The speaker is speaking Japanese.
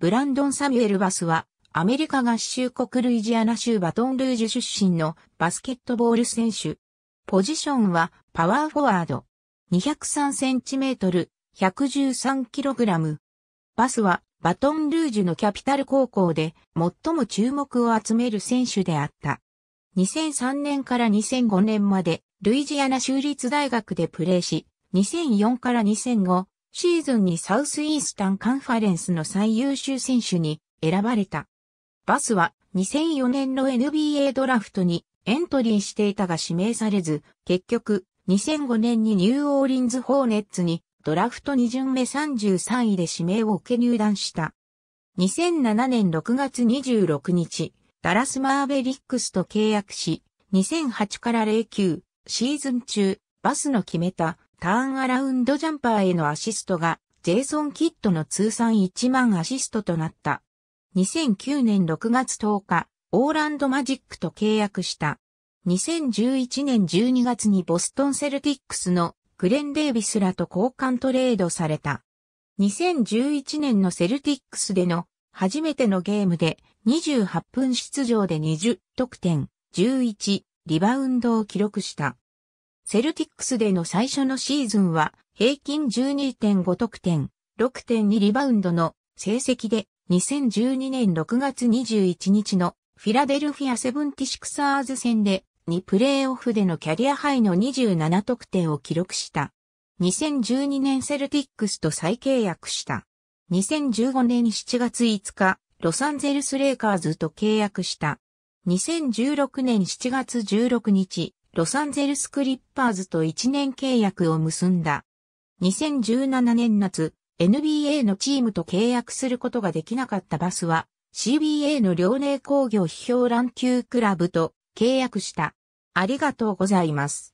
ブランドン・サミュエル・バスは、アメリカ合衆国ルイジアナ州バトンルージュ出身のバスケットボール選手。ポジションはパワーフォワード。2 0 3トル、1 1 3ラム。バスはバトンルージュのキャピタル高校で最も注目を集める選手であった。2003年から2005年までルイジアナ州立大学でプレーし、2004から2005、シーズンにサウスイースタンカンファレンスの最優秀選手に選ばれた。バスは2004年の NBA ドラフトにエントリーしていたが指名されず、結局2005年にニューオーリンズ・ホーネッツにドラフト2巡目33位で指名を受け入団した。2007年6月26日、ダラスマーベリックスと契約し、2008から09シーズン中、バスの決めたターンアラウンドジャンパーへのアシストが、ジェイソン・キッドの通算1万アシストとなった。2009年6月10日、オーランドマジックと契約した。2011年12月にボストンセルティックスのグレン・デービスらと交換トレードされた。2011年のセルティックスでの初めてのゲームで28分出場で20得点、11リバウンドを記録した。セルティックスでの最初のシーズンは、平均12.5得点、6.2リバウンドの成績で、2012年6月21日のフィラデルフィアセブンティシクサーズ戦で、2プレーオフでのキャリアハイの27得点を記録した。2012年セルティックスと再契約した。2015年7月5日、ロサンゼルスレイカーズと契約した。2016年7月16日、ロサンゼルスクリッパーズと1年契約を結んだ。2017年夏、NBA のチームと契約することができなかったバスは、CBA の遼寧工業批評ラン級クラブと契約した。ありがとうございます。